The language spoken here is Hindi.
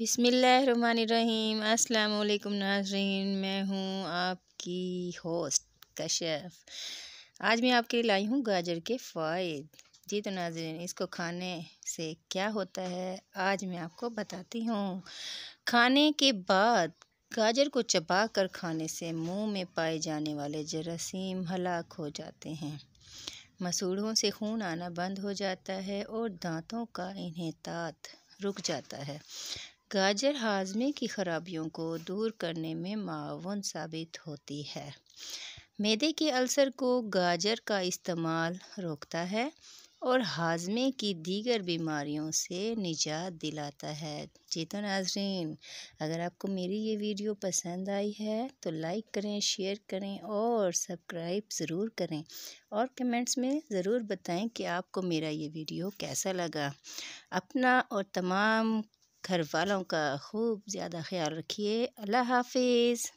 बिसमीम अल्लाम नाजरीन मैं हूँ आपकी होस्ट कशफ आज मैं आपके लिए लाई हूँ गाजर के फ़ायद जी तो नाजरीन इसको खाने से क्या होता है आज मैं आपको बताती हूँ खाने के बाद गाजर को चबा कर खाने से मुंह में पाए जाने वाले जरासीम हलाक हो जाते हैं मसूड़ों से खून आना बंद हो जाता है और दांतों का इन्हेतात रुक जाता है गाजर हाजमे की खराबियों को दूर करने में मावन साबित होती है मैदे के अल्सर को गाजर का इस्तेमाल रोकता है और हाजमे की दीगर बीमारियों से निजात दिलाता है जी तो नाजरीन अगर आपको मेरी ये वीडियो पसंद आई है तो लाइक करें शेयर करें और सब्सक्राइब ज़रूर करें और कमेंट्स में ज़रूर बताएं कि आपको मेरा ये वीडियो कैसा लगा अपना और तमाम घर वालों का खूब ज़्यादा ख्याल रखिए अल्लाह हाफिज़